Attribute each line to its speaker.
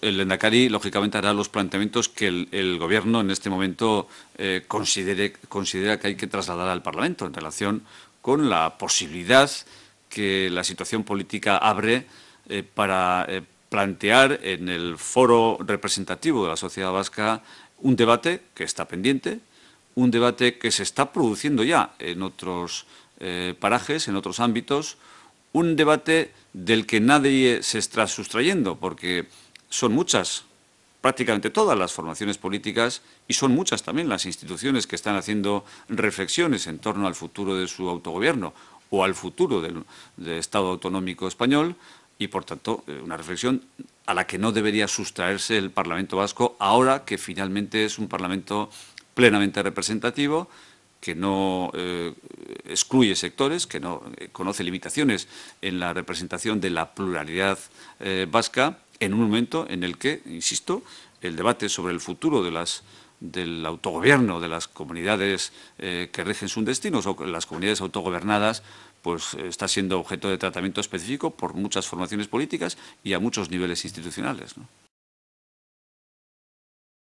Speaker 1: el Endacari, lógicamente, hará los planteamientos que el, Gobierno en este momento eh, considere, considera que hay que trasladar al Parlamento en relación con la posibilidad que la situación política abre eh, para eh, plantear en el foro representativo de la sociedad vasca un debate que está pendiente, un debate que se está produciendo ya en otros parajes, en otros ámbitos, un debate del que nadie se está sustrayendo, porque son muchas, prácticamente todas las formaciones políticas y son muchas también las instituciones que están haciendo reflexiones en torno al futuro de su autogobierno o al futuro del, Estado autonómico español y, por tanto, eh, una reflexión a la que no debería sustraerse el Parlamento vasco ahora que finalmente es un Parlamento plenamente representativo, que no eh, excluye sectores, que no eh, conoce limitaciones en la representación de la pluralidad vasca en un momento en el que, insisto, el debate sobre el futuro del autogobierno de las comunidades eh, que rigen sus destinos o las comunidades autogobernadas pues eh, está siendo objeto de tratamiento específico por muchas formaciones políticas y a muchos niveles institucionales.